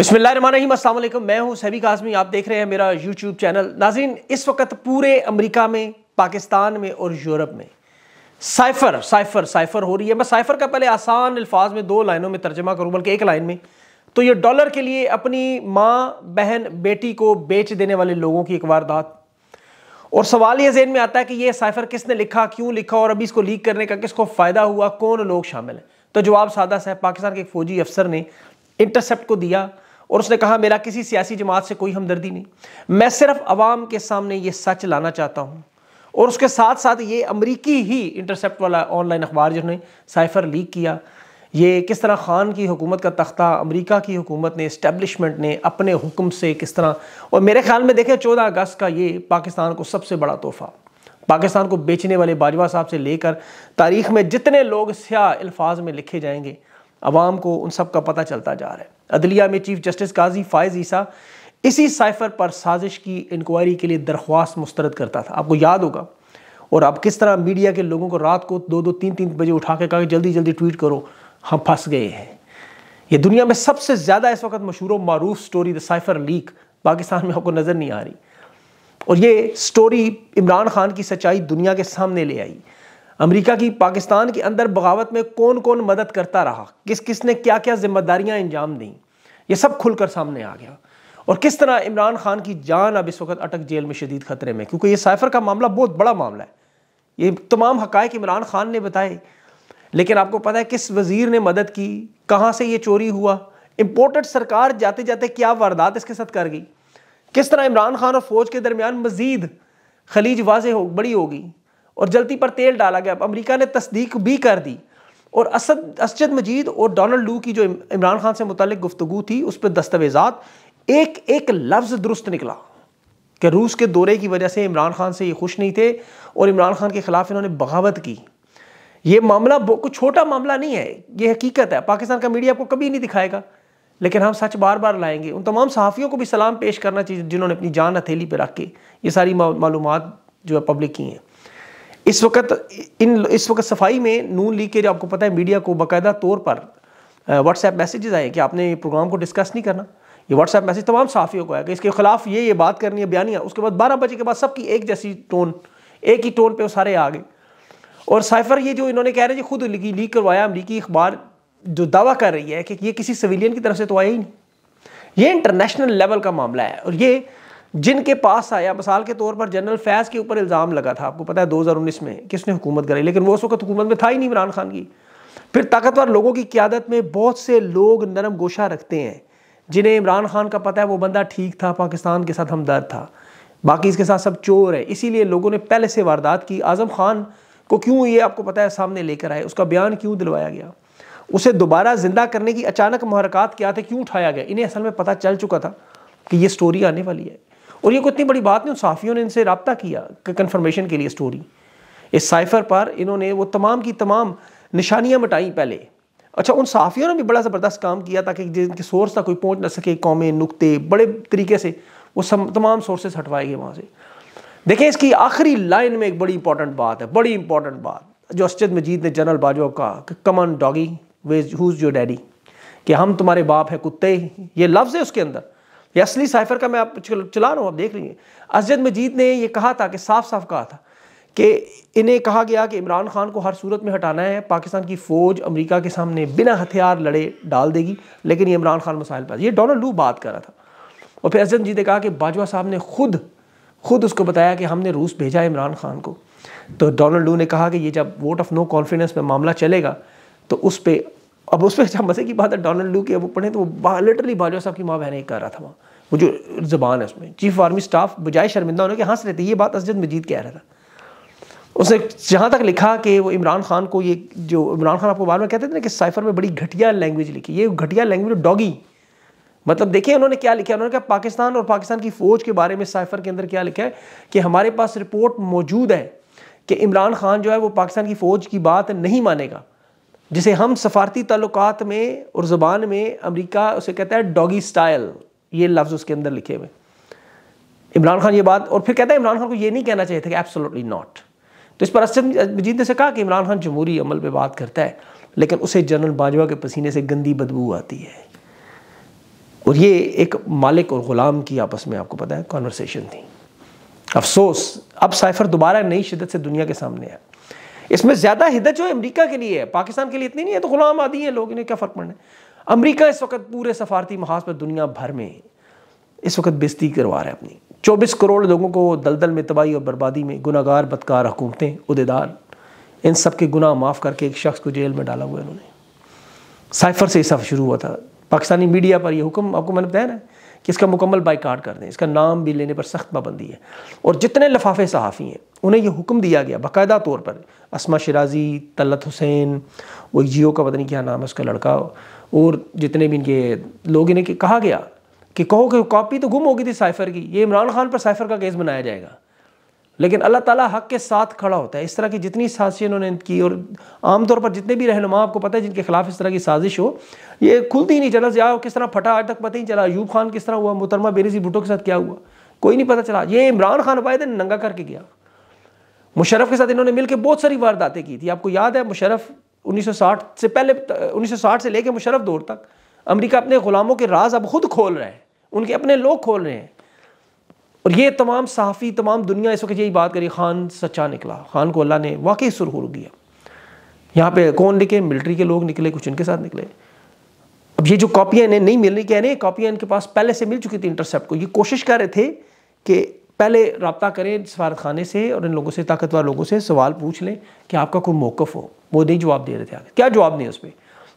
बिस्मिल्लाम असलम मैं हूं सभी काजमी आप देख रहे हैं मेरा यूट्यूब चैनल नाजीन इस वक्त पूरे अमरीका में पाकिस्तान में और यूरोप में साइफर साइफर साइफर हो रही है मैं साइफर का पहले आसान अल्फाज में दो लाइनों में तर्जमा करूँ बल्कि एक लाइन में तो ये डॉलर के लिए अपनी माँ बहन बेटी को बेच देने वाले लोगों की एक वारदात और सवाल ये जेन में आता है कि ये साइफर किसने लिखा क्यों लिखा और अभी इसको लीक करने का किसको फ़ायदा हुआ कौन लोग शामिल हैं तो जवाब सादा साहब पाकिस्तान के एक फौजी अफसर ने इंटरसेप्ट को दिया और उसने कहा मेरा किसी सियासी जमात से कोई हमदर्दी नहीं मैं सिर्फ आवाम के सामने ये सच लाना चाहता हूँ और उसके साथ साथ ये अमरीकी ही इंटरसेप्ट वाला ऑनलाइन अखबार जिन्होंने साइफर लीक किया ये किस तरह ख़ान की हुकूमत का तख्ता अमेरिका की हुकूमत ने इस्टेबलिशमेंट ने अपने हुक्म से किस तरह और मेरे ख्याल में देखें चौदह अगस्त का ये पाकिस्तान को सबसे बड़ा तोहफ़ा पाकिस्तान को बेचने वाले बाजवा साहब से लेकर तारीख में जितने लोग स्या अल्फाज में लिखे जाएंगे आवाम को उन सब का पता चलता जा रहा है अदलिया में चीफ जस्टिस काजी फायज ईसा इसी साइफर पर साजिश की इंक्वायरी के लिए दरख्वास्त मुस्तरद करता था आपको याद होगा और आप किस तरह मीडिया के लोगों को रात को दो दो तीन तीन बजे उठा के कहा कि जल्दी जल्दी ट्वीट करो हम फंस गए हैं ये दुनिया में सबसे ज़्यादा इस वक्त मशहूर मरूफ story the cipher leak Pakistan में आपको नज़र नहीं आ रही और ये स्टोरी इमरान खान की सच्चाई दुनिया के सामने ले आई अमेरिका की पाकिस्तान के अंदर बगावत में कौन कौन मदद करता रहा किस किस ने क्या क्या जिम्मेदारियां अंजाम दी ये सब खुलकर सामने आ गया और किस तरह इमरान खान की जान अब इस वक्त अटक जेल में शदीद खतरे में क्योंकि ये साइफर का मामला बहुत बड़ा मामला है ये तमाम हक इमरान खान ने बताए लेकिन आपको पता है किस वजीर ने मदद की कहाँ से ये चोरी हुआ इम्पोर्टेड सरकार जाते जाते क्या वारदात इसके साथ कर गई किस तरह इमरान खान और फौज के दरमियान मजीद खलीज वाजे हो बड़ी होगी और जल्दी पर तेल डाला गया अब अमरीका ने तस्दीक भी कर दी और असद असजद मजीद और डोनल्ड लू की जो इमरान खान से मुतल गुफ्तु थी उस पर दस्तावेजात एक एक लफ्ज़ दुरुस्त निकला कि रूस के दौरे की वजह से इमरान खान से ये खुश नहीं थे और इमरान खान के ख़िलाफ़ इन्होंने बगावत की ये मामला कुछ छोटा मामला नहीं है ये हकीकत है पाकिस्तान का मीडिया आपको कभी नहीं दिखाएगा लेकिन हम सच बार बार लाएंगे उन तमाम सहाफ़ियों को भी सलाम पेश करना चाहिए जिन्होंने अपनी जान हथेली पर रख के ये सारी मालूम जो है पब्लिक की हैं इस वक्त इन इस वक्त सफाई में नून लीग के जो आपको पता है मीडिया को बाकायदा तौर पर व्हाट्सएप मैसेजेस आए कि आपने प्रोग्राम को डिस्कस नहीं करना ये व्हाट्सएप मैसेज तमाम साफियों को आया कि इसके खिलाफ ये ये बात करनी है बयानिया उसके बाद बारह बजे के बाद सबकी एक जैसी टोन एक ही टोन पर वो सारे आ गए और साइफर ये जो इन्होंने कह रहे हैं खुद लीक करवाया अमरीकी अखबार जो दावा कर रही है कि ये किसी सिविलियन की तरफ से तो आया ही नहीं ये इंटरनेशनल लेवल का मामला है और ये जिनके पास आया मिसाल के तौर पर जनरल फैज़ के ऊपर इल्ज़ाम लगा था आपको पता है 2019 में किसने हुकूमत कराई लेकिन वो उस वक्त हुकूमत में था ही नहीं इमरान खान की फिर ताकतवर लोगों की क्यादत में बहुत से लोग नरम गोशा रखते हैं जिन्हें इमरान खान का पता है वो बंदा ठीक था पाकिस्तान के साथ हमदर्द था बाकी इसके साथ सब चोर है इसीलिए लोगों ने पहले से वारदात की आज़म खान को क्यों ये आपको पता है सामने लेकर आए उसका बयान क्यों दिलवाया गया उसे दोबारा ज़िंदा करने की अचानक महरकत क्या थे क्यों उठाया गया इन्हें असल में पता चल चुका था कि ये स्टोरी आने वाली है और ये कोई इतनी बड़ी बात नहीं साफ़ियों ने इनसे रबता किया कन्फर्मेशन के लिए स्टोरी इस साइफर पर इन्होंने वो तमाम की तमाम निशानियाँ मिटाई पहले अच्छा उन साफ़ियों ने भी बड़ा ज़बरदस्त काम किया ताकि जिनके सोर्स तक कोई पहुँच ना सके कौमें नुकते बड़े तरीके से वो सम तमाम सोर्सेस हटवाए गए वहाँ से देखें इसकी आखिरी लाइन में एक बड़ी इंपॉर्टेंट बात है बड़ी इंपॉर्टेंट बात जो अस्जद मजीद ने जनरल बाजवा कहा come on doggy was who's your daddy कि हम तुम्हारे बाप है कुत्ते ये लफ्ज़ है उसके अंदर ये असली साइफर का मैं आप चला रहा हूँ आप देख रही हैं असजद मजीद ने यह कहा था कि साफ साफ कहा था कि इन्हें कहा गया कि इमरान खान को हर सूरत में हटाना है पाकिस्तान की फ़ौज अमरीका के सामने बिना हथियार लड़े डाल देगी लेकिन ये इमरान खान मसाइल पर ये डोनाल्ड लू बात कर रहा था और फिर असद मजीद ने कहा कि बाजवा साहब ने खुद खुद उसको बताया कि हमने रूस भेजा इमरान खान को तो डोनाल्ड लू ने कहा कि ये जब वोट ऑफ नो कॉन्फिडेंस में मामला चलेगा तो उस पर अब उसमें अच्छा मज़े की बात है डोनाल्ड लू की अब वो पढ़े तो वो लिटरली बाजवा साहब की माँ बहन ही कह रहा था वहाँ वो जो जबान है उसमें चीफ आर्मी स्टाफ बजाय शर्मिंदा उन्होंने हंस रहे थे ये बात असजद मजीद कह रहा था उसने जहाँ तक लिखा कि वो इमरान खान को ये जो इमरान खान आपको बार में कहते थे ना कि साइफर में बड़ी घटिया लैंग्वेज लिखी ये घटिया लैंग्वेज डॉगी मतलब देखिए उन्होंने क्या लिखा उन्होंने कहा पाकिस्तान और पाकिस्तान की फ़ौज के बारे में साइफर के अंदर क्या लिखा है कि हमारे पास रिपोर्ट मौजूद है कि इमरान खान जो है वो पाकिस्तान की फ़ौज की बात नहीं मानेगा जिसे हम सफारती ताल्लुक में और ज़ुबान में अमरीका उसे कहता है डॉगी स्टाइल ये लफ्ज़ उसके अंदर लिखे हुए इमरान खान ये बात और फिर कहता है इमरान खान को ये नहीं कहना चाहिए था कि एब्सोल्युटली नॉट तो इस पर असद मजीद ने से कहा कि इमरान खान जमहूरी अमल पर बात करता है लेकिन उसे जनरल बाजवा के पसीने से गंदी बदबू आती है और ये एक मालिक और ग़ुलाम की आपस में आपको पता है कॉन्वर्सेशन थी अफसोस अब साइफर दोबारा नई शिदत से दुनिया के सामने आया इसमें ज़्यादा हिदत जो है अमरीका के लिए है पाकिस्तान के लिए इतनी नहीं है तो गुलाम आदि हैं लोग इन्हें क्या फ़र्क पड़ना है अमरीका इस वक्त पूरे सफारती महाज पर दुनिया भर में इस वक्त बेजती करवा रहा है अपनी चौबीस करोड़ लोगों को दलदल में तबाही और बर्बादी में गुनागार बदकार हुकूमतें उदेदार इन सब के गुनाह माफ़ करके एक शख्स को जेल में डाला हुआ है उन्होंने साइफर से ये सब शुरू हुआ था पाकिस्तानी मीडिया पर यह हुक्म आपको मैंने बताया ना कि इसका मुकम्मल बाइकाट कर दें इसका नाम भी लेने पर सख्त पाबंदी है और जितने लफाफे सहाफ़ी हैं उन्हें यह हुक्म दिया गया बाकायदा तौर पर असमा शराजी तलत हुसैन वो जियो का पता नहीं क्या नाम है उसका लड़का और जितने भी इनके लोग इन्हें कहा गया कि कहो कि कापी तो गुम होगी थी साइफ़र की ये इमरान खान पर साइफ़र का केस बनाया जाएगा लेकिन अल्लाह ताला हक के साथ खड़ा होता है इस तरह की जितनी साजिश इन्होंने की और आमतौर पर जितने भी रहनुमा आपको पता है जिनके खिलाफ इस तरह की साजिश हो ये खुलती ही नहीं चला जया किस तरह फटा आज तक पता ही चला अयूब खान किस तरह हुआ मुतरमा बेरीजी भुटो के साथ क्या हुआ कोई नहीं पता चला ये इमरान खान वायदे नंगा करके गया मुशरफ के साथ इन्होंने मिलकर बहुत सारी वारदातें की थी आपको याद है मुशरफ 1960 से पहले 1960 से लेकर मुशरफ दौर तक अमेरिका अपने ग़ुलामों के राज अब खुद खोल रहे हैं उनके अपने लोग खोल रहे हैं और ये तमाम सहाफ़ी तमाम दुनिया इस वक्त यही बात करी खान सच्चा निकला खान को अल्लाह ने वाकई सुरहूर दिया यहाँ पे कौन निकले मिलिट्री के लोग निकले कुछ इनके साथ निकले अब ये जो कापियाँ इन्हें नहीं मिल रही कह रहे कापियाँ इनके पास पहले से मिल चुकी थी इंटरसेप्ट को ये कोशिश कर रहे थे कि पहले रबता करें खाने से और इन लोगों से ताकतवर लोगों से सवाल पूछ लें कि आपका कोई मौकफ हो वो नहीं जवाब दे रहे थे आगे क्या जवाब नहीं उस पर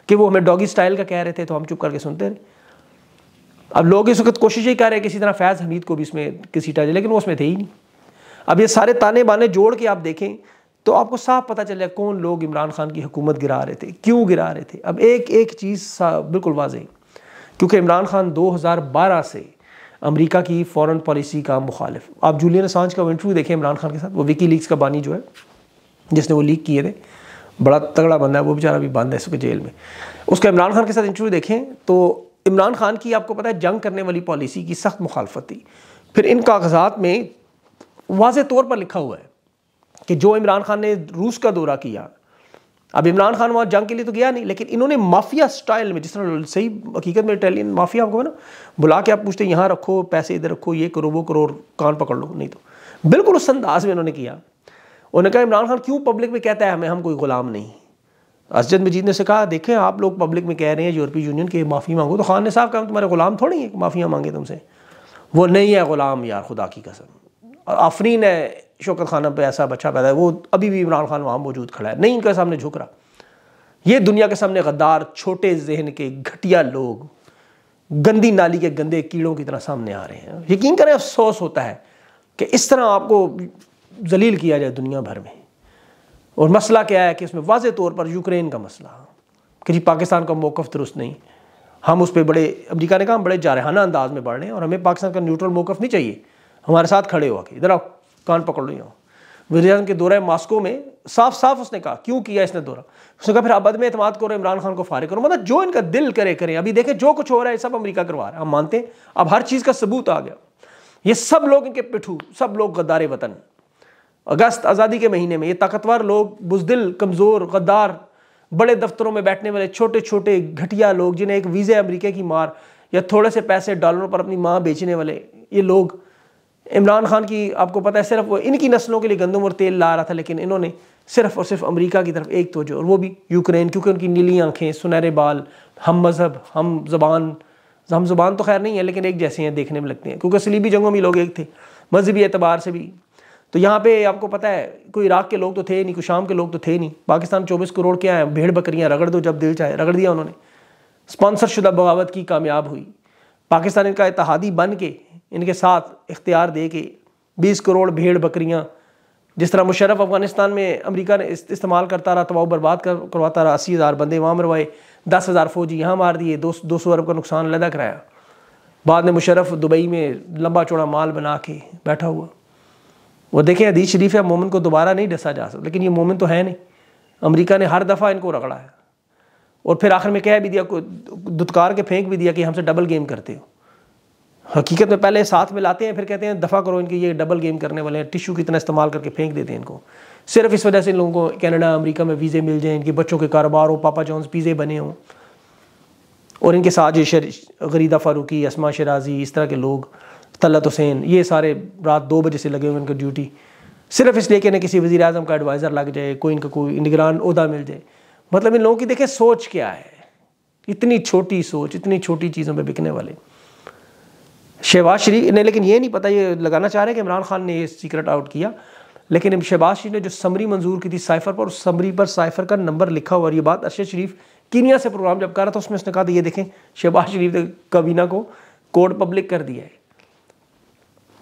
कि वो हमें डॉगी स्टाइल का कह रहे थे तो हम चुप करके सुनते रहे अब लोग इस वक्त कोशिश ही कर रहे हैं किसी तरह फैज़ हमीद को भी इसमें किसी टाइम लेकिन वो उसमें थे ही नहीं अब ये सारे ताने बाने जोड़ के आप देखें तो आपको साफ पता चले कौन लोग इमरान खान की हुकूमत गिरा रहे थे क्यों गिरा रहे थे अब एक एक चीज़ बिल्कुल वाज क्योंकि इमरान खान 2012 से अमेरिका की फॉरेन पॉलिसी का मुखालिफ आप जूलियन असांज का इंटरव्यू देखें इमरान खान के साथ वो विकी लीग्स का बानी जो है जिसने वो लीक किए थे बड़ा तगड़ा बंदा है वो बेचारा अभी बंद है इसके जेल में उसका इमरान खान के साथ इंटरव्यू देखें तो इमरान खान की आपको पता है जंग करने वाली पॉलिसी की सख्त मुखालफत थी फिर इन कागजात में वाज तौर पर लिखा हुआ है कि जो इमरान खान ने रूस का दौरा किया अब इमरान खान वहाँ जंग के लिए तो गया नहीं लेकिन इन्होंने माफिया स्टाइल में जिस तरह सही हकीकत में इटालियन माफिया आपको है ना बुला के आप पूछते यहाँ रखो पैसे इधर रखो ये करो वो करो कान पकड़ लो नहीं तो बिल्कुल उस अंदाज में इन्होंने किया उन्होंने कहा इमरान खान क्यों पब्लिक में कहता है हमें हम कोई गुलाम नहीं असजद मजीद ने से कहा देखें आप लोग पब्लिक में कह रहे हैं यूरोपीय यूनियन के माफ़ी मांगो तो खान ने साहब कहा तुम्हारे ग़ुलाम थोड़ी हैं माफ़ियाँ मांगे तुमसे वो नहीं है ग़ुलाम यार खुदा की कसम आफरीन है शौकत खाना पर ऐसा बच्चा पैदा है वो अभी भी इमरान खान वहाँ मौजूद खड़ा है नहीं इनके सामने झुक रहा ये दुनिया के सामने गद्दार छोटे जहन के घटिया लोग गंदी नाली के गंदे कीड़ों की तरह सामने आ रहे हैं यकीन करें अफसोस होता है कि इस तरह आपको जलील किया जाए दुनिया भर में और मसला क्या है कि इसमें वाज तौर पर यूक्रेन का मसला कि जी पाकिस्तान का मौक़ दुरुस्त नहीं हम उस पर बड़े अमरीका ने कहा हम बड़े जारहाना अंदाज में बढ़ रहे हैं और हमें पाकिस्तान का न्यूट्रल मौक़ नहीं चाहिए हमारे साथ खड़े हो कि इधर आओ कान पकड़ लो आओ वजी के दौरे मास्को में साफ साफ उसने कहा क्यों किया इसने दौरा उसने कहा फिर अब में अतमाद करो इमरान खान को फारिग करो मतलब जो इनका दिल करे करें अभी देखें जो कुछ हो रहा है सब अमरीका करवा रहा है हम मानते हैं अब हर चीज़ का सबूत आ गया ये सब लोग इनके पिठू सब लोग गद्दारे वतन अगस्त आज़ादी के महीने में ये ताकतवर लोग बुजदिल कमज़ोर गद्दार बड़े दफ्तरों में बैठने वाले छोटे छोटे घटिया लोग जिन्हें एक वीज़े अमरीक़े की मार या थोड़े से पैसे डॉलरों पर अपनी माँ बेचने वाले ये लोग इमरान खान की आपको पता है सिर्फ वो इनकी नस्लों के लिए गंदम और तेल ला रहा था लेकिन इन्होंने सिर्फ और सिर्फ अमेरिका की तरफ एक तोजो और वो भी यूक्रेन क्योंकि उनकी नीली आंखें सुनहरे बाल हम मज़हब हम जबान हम जबान तो खैर नहीं है लेकिन एक जैसे हैं देखने में लगते हैं क्योंकि सलीबी जंगों में लोग एक थे मजहबी एतबार से भी तो यहाँ पे आपको पता है कोई इराक के लोग तो थे नहीं कोई शाम के लोग तो थे नहीं पाकिस्तान चौबीस करोड़ के आए भेड़ बकरियाँ रगड़ दो जब दिल चाहे रगड़ दिया उन्होंने स्पॉन्सरशुदा बगावत की कामयाब हुई पाकिस्तान इनका इतिहादी बन के इनके साथ इख्तियार दे के बीस करोड़ भेड़ बकरियाँ जिस तरह मुशरफ अफगानिस्तान में अमरीका ने इस्तेमाल करता रहा तबाव बर्बाद कर करवाता रहा अस्सी हज़ार बंदे वहाँ मरवाए दस हज़ार फौजी यहाँ मार दिए दो दो सौ अरब का नुकसान लदा कराया बाद में मुशरफ दुबई में लंबा चौड़ा माल बना के बैठा हुआ वो देखें अदीज शरीफ या मोमिन को दोबारा नहीं डसा जा सकता लेकिन ये मोमिन तो है नहीं अमेरिका ने हर दफ़ा इनको रगड़ा है और फिर आखिर में कह भी दिया दुतकार के फेंक भी दिया कि हमसे डबल गेम करते हो हकीकत में पहले साथ में लाते हैं फिर कहते हैं दफ़ा करो इनके ये डबल गेम करने वाले हैं टिशू कितना इस्तेमाल करके फेंक देते हैं इनको सिर्फ इस वजह से इन लोगों को कैनेडा अमेरिका में वीज़े मिल जाएं इनके बच्चों के कारोबार हो पापा जॉन्स पीज़े बने हों और इनके साजिश गरीदा फारूकी असमा शराजी इस तरह के लोग तलत हुसैन ये सारे रात दो बजे से लगे हुए उनकी ड्यूटी सिर्फ इसलिए कि ना किसी वजी अजम का एडवाइज़र लग जाए कोई इनका कोई निगरान उहदा मिल जाए मतलब इन लोगों की देखें सोच क्या है इतनी छोटी सोच इतनी छोटी चीज़ों पर बिकने वाले शहबाज शरीफ ने लेकिन ये नहीं पता ये लगाना चाह रहे हैं कि इमरान खान ने ये सीक्रेट आउट किया लेकिन शहबाज शरीफ ने जो समरी मंजूर की थी साइफर पर उस समरी पर साइफर का नंबर लिखा हुआ और ये बात अरशद शरीफ कीनिया से प्रोग्राम जब कर रहा था उसमें उसने कहा था ये देखें शहबाज शरीफ ने कबीना को कोड पब्लिक कर दिया है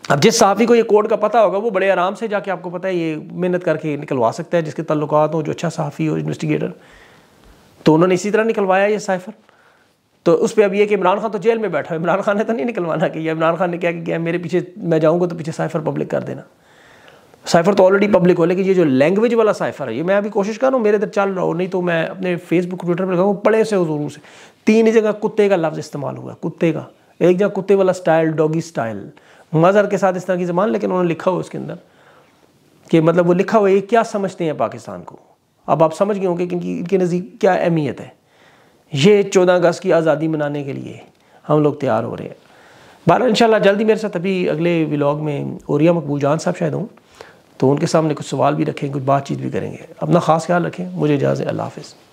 अब जिस साफी को ये कोड का पता होगा वो बड़े आराम से जाके आपको पता है ये मेहनत करके निकलवा सकता है जिसके तल्लुक हो जो अच्छा साफी हो इन्वेस्टिगेटर तो उन्होंने इसी तरह निकलवाया ये साइफर तो उस पर अब ये कि इमरान खान तो जेल में बैठा है इमरान खान ने तो नहीं निकलवाना कि यह इमरान खान ने क्या किया मेरे पीछे मैं जाऊँगा तो पीछे साइफर पब्लिक कर देना साइफर तो ऑलरेडी पब्लिक हो लेकिन ये जो लैंग्वेज वाला साइफर है ये मैं अभी कोशिश कर रहा हूँ मेरे इधर चल रहा हो नहीं तो मैं अपने फेसबुक ट्विटर पर लगाऊँ पड़े से ज़रूर से तीन जगह कुत्ते का लफ्ज़ इस्तेमाल हुआ कुत्ते का एक जगह कुत्ते वाला स्टाइल डॉगी स्टाइल मज़र के साथ इस तरह की ज़बान लेकिन उन्होंने लिखा हुआ उसके अंदर कि मतलब वो लिखा हुआ ये क्या समझते हैं पाकिस्तान को अब आप समझ गए होंगे कि इनके नज़दीक क्या अहमियत है ये चौदह अगस्त की आज़ादी मनाने के लिए हम लोग तैयार हो रहे हैं इन शाला जल्दी मेरे साथ अभी अगले व्लाग में ओरिया मकबूल जान साहब शायद हूँ तो उनके सामने कुछ सवाल भी रखें कुछ बातचीत भी करेंगे अपना ख़ास ख्याल रखें मुझे इजाज़ अल्लाह हाफ़